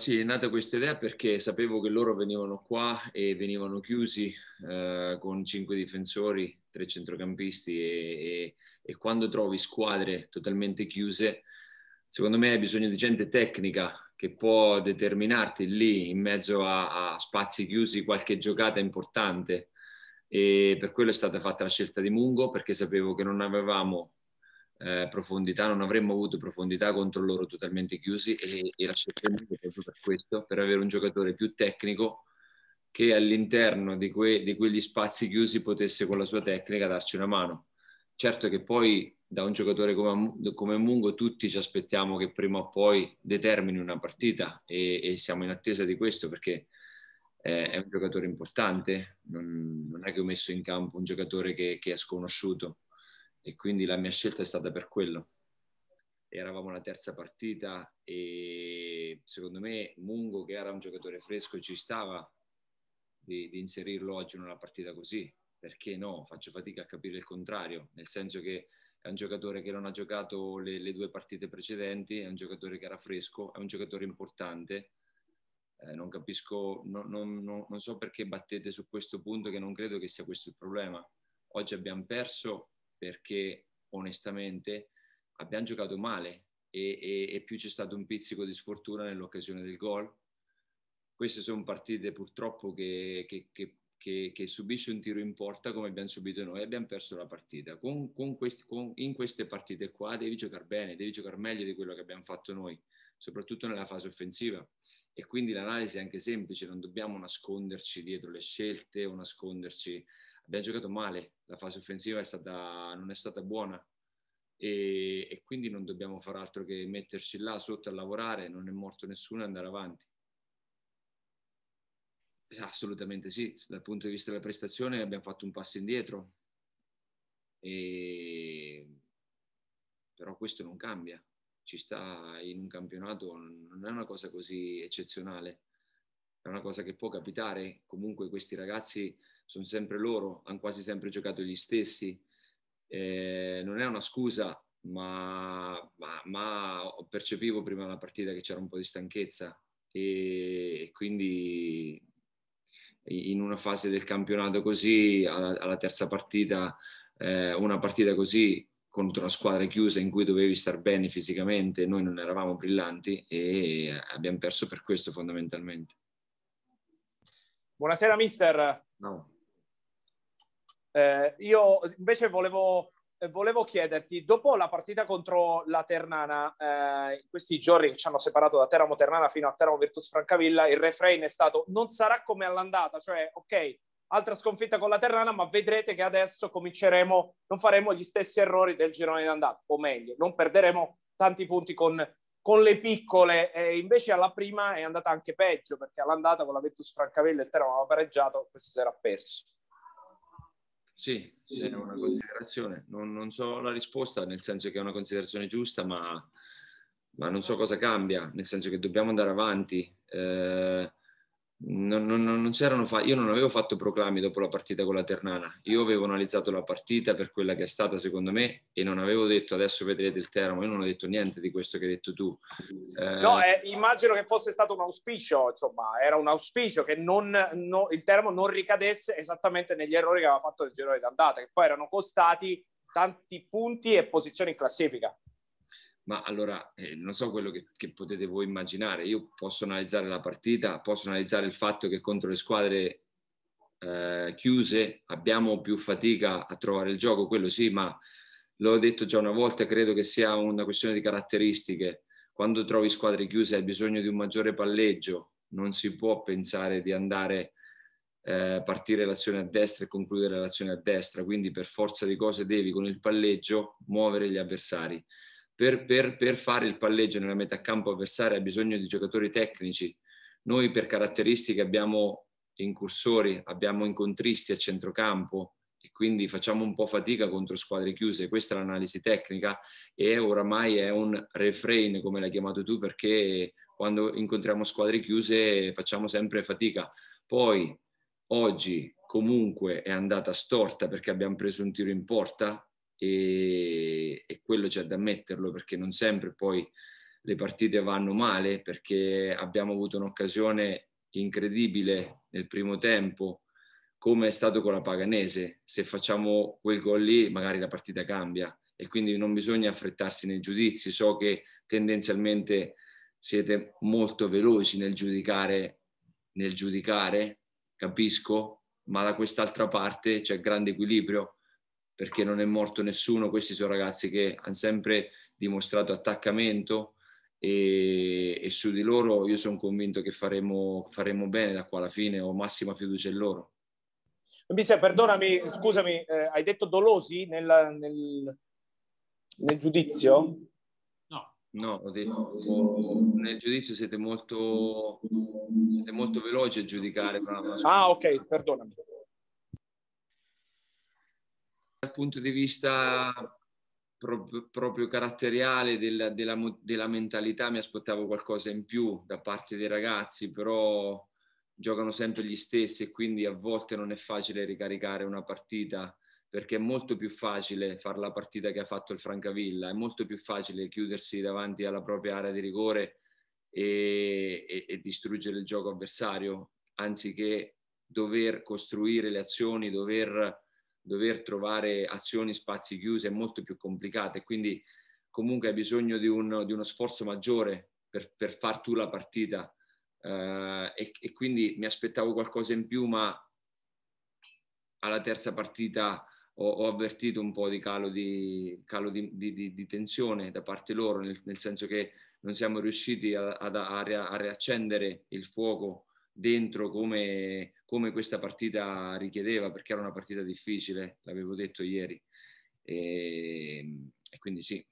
Sì, è nata questa idea perché sapevo che loro venivano qua e venivano chiusi eh, con cinque difensori, tre centrocampisti e, e, e, quando trovi squadre totalmente chiuse, secondo me hai bisogno di gente tecnica che può determinarti lì in mezzo a, a spazi chiusi qualche giocata importante e per quello è stata fatta la scelta di Mungo perché sapevo che non avevamo eh, profondità, non avremmo avuto profondità contro loro totalmente chiusi e, e lasceremo proprio per questo, per avere un giocatore più tecnico che all'interno di, que, di quegli spazi chiusi potesse con la sua tecnica darci una mano. Certo che poi da un giocatore come, come Mungo tutti ci aspettiamo che prima o poi determini una partita e, e siamo in attesa di questo perché eh, è un giocatore importante, non, non, è che ho messo in campo un giocatore che, che è sconosciuto e quindi la mia scelta è stata per quello. Eravamo alla terza partita e secondo me Mungo, che era un giocatore fresco, ci stava di, di inserirlo oggi in una partita così. Perché no? Faccio fatica a capire il contrario, nel senso che è un giocatore che non ha giocato le, le, due partite precedenti, è un giocatore che era fresco, è un giocatore importante. Eh, non capisco, non, non, non, non so perché battete su questo punto che non credo che sia questo il problema. Oggi abbiamo perso perché onestamente abbiamo giocato male e, e, e più c'è stato un pizzico di sfortuna nell'occasione del gol. Queste sono partite purtroppo che, che, che che, che, subisce un tiro in porta come abbiamo subito noi, abbiamo perso la partita. Con, con questi, con, in queste partite qua devi giocare bene, devi giocare meglio di quello che abbiamo fatto noi, soprattutto nella fase offensiva. E quindi l'analisi è anche semplice, non dobbiamo nasconderci dietro le scelte o nasconderci abbiamo giocato male, la fase offensiva è stata, non è stata buona e, e, quindi non dobbiamo far altro che metterci là sotto a lavorare, non è morto nessuno e andare avanti. Assolutamente sì, dal punto di vista della prestazione abbiamo fatto un passo indietro, e... però questo non cambia, ci sta in un campionato, non è una cosa così eccezionale, è una cosa che può capitare, comunque questi ragazzi sono sempre loro, hanno quasi sempre giocato gli stessi. Eh, non è una scusa, ma, ma, ma, percepivo prima della partita che c'era un po' di stanchezza e quindi in una fase del campionato così, alla, alla terza partita, eh, una partita così contro una squadra chiusa in cui dovevi star bene fisicamente, noi non eravamo brillanti e abbiamo perso per questo fondamentalmente. Buonasera mister. No. Eh, io invece volevo, eh, volevo, chiederti, dopo la partita contro la Ternana, eh, questi giorni che ci hanno separato da Teramo Ternana fino a Teramo Virtus Francavilla, il refrain è stato non sarà come all'andata, cioè ok, altra sconfitta con la Ternana, ma vedrete che adesso cominceremo, non faremo gli stessi errori del girone d'andata, o meglio, non perderemo tanti punti con, con le piccole. E invece alla prima è andata anche peggio, perché all'andata con la Virtus Francavilla il Teramo aveva pareggiato, questa si era perso. Sì, è una considerazione. Non, non, so la risposta, nel senso che è una considerazione giusta, ma, ma non so cosa cambia, nel senso che dobbiamo andare avanti. Eh, non, non, non c'erano fa- io non avevo fatto proclami dopo la partita con la Ternana, io avevo analizzato la partita per quella che è stata secondo me e non avevo detto adesso vedrete il Teramo, io non ho detto niente di questo che hai detto tu. Eh... No, eh, immagino che fosse stato un auspicio, insomma, era un auspicio che non, no, il Teramo non ricadesse esattamente negli errori che aveva fatto il girone d'andata, che poi erano costati tanti punti e posizioni in classifica ma allora eh, non so quello che, che, potete voi immaginare, io posso analizzare la partita, posso analizzare il fatto che contro le squadre eh, chiuse abbiamo più fatica a trovare il gioco, quello sì, ma l'ho detto già una volta, credo che sia una questione di caratteristiche, quando trovi squadre chiuse hai bisogno di un maggiore palleggio, non si può pensare di andare eh, partire l'azione a destra e concludere l'azione a destra, quindi per forza di cose devi con il palleggio muovere gli avversari per, per, per fare il palleggio nella metà campo avversaria ha bisogno di giocatori tecnici. Noi per caratteristiche abbiamo incursori, abbiamo incontristi a centrocampo e quindi facciamo un po' fatica contro squadre chiuse. Questa è l'analisi tecnica e oramai è un refrain, come l'hai chiamato tu, perché quando incontriamo squadre chiuse facciamo sempre fatica. Poi oggi comunque è andata storta perché abbiamo preso un tiro in porta e, e quello c'è da ammetterlo perché non sempre poi le partite vanno male perché abbiamo avuto un'occasione incredibile nel primo tempo come è stato con la Paganese. Se facciamo quel gol lì magari la partita cambia e quindi non bisogna affrettarsi nei giudizi. So che tendenzialmente siete molto veloci nel giudicare, nel giudicare capisco, ma da quest'altra parte c'è grande equilibrio perché non è morto nessuno, questi sono ragazzi che hanno sempre dimostrato attaccamento e, e su di loro io sono convinto che faremo, faremo, bene da qua alla fine, ho massima fiducia in loro. Misa, perdonami, scusami, eh, hai detto dolosi nella, nel, nel, giudizio? No. No, ho detto, nel giudizio siete molto, siete molto veloci a giudicare. Ah, ok, perdonami dal punto di vista proprio, proprio caratteriale della, della, della, mentalità mi aspettavo qualcosa in più da parte dei ragazzi, però giocano sempre gli stessi e quindi a volte non è facile ricaricare una partita perché è molto più facile fare la partita che ha fatto il Francavilla, è molto più facile chiudersi davanti alla propria area di rigore e, e, e distruggere il gioco avversario, anziché dover costruire le azioni, dover dover trovare azioni, spazi chiusi è molto più complicato e quindi comunque hai bisogno di, un, di uno sforzo maggiore per, per, far tu la partita eh, e, e, quindi mi aspettavo qualcosa in più, ma alla terza partita ho, ho avvertito un po' di calo, di, calo di, di tensione da parte loro, nel, nel, senso che non siamo riusciti a, a, a riaccendere il fuoco dentro come, come, questa partita richiedeva, perché era una partita difficile, l'avevo detto ieri. E, ehm, e quindi sì,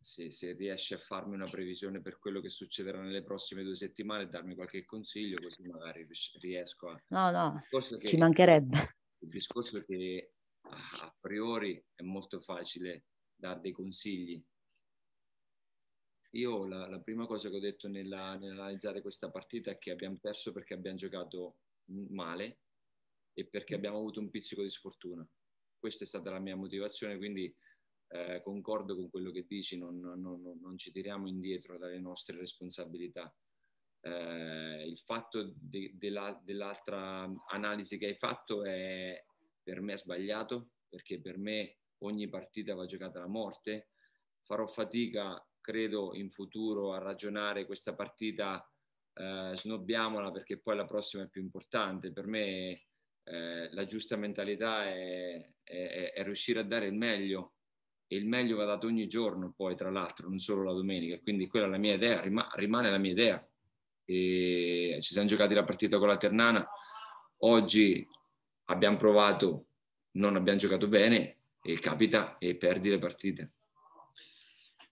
se, se, riesci a farmi una previsione per quello che succederà nelle prossime due settimane, darmi qualche consiglio, così magari riesco a... No, no, che, ci mancherebbe. Il discorso è che a priori è molto facile dare dei consigli, io la, la, prima cosa che ho detto nella, nell'analizzare questa partita è che abbiamo perso perché abbiamo giocato male e perché mm. abbiamo avuto un pizzico di sfortuna. Questa è stata la mia motivazione, quindi eh, concordo con quello che dici, non, non, non, non, ci tiriamo indietro dalle nostre responsabilità. Eh, il fatto de, de la, dell'altra analisi che hai fatto è per me sbagliato, perché per me ogni partita va giocata alla morte. Farò fatica credo in futuro a ragionare questa partita eh, snobbiamola perché poi la prossima è più importante. Per me eh, la giusta mentalità è, è, è, riuscire a dare il meglio e il meglio va dato ogni giorno poi tra l'altro, non solo la domenica. Quindi quella è la mia idea, Rima, rimane la mia idea. E ci siamo giocati la partita con la Ternana, oggi abbiamo provato, non abbiamo giocato bene e capita e perdi le partite.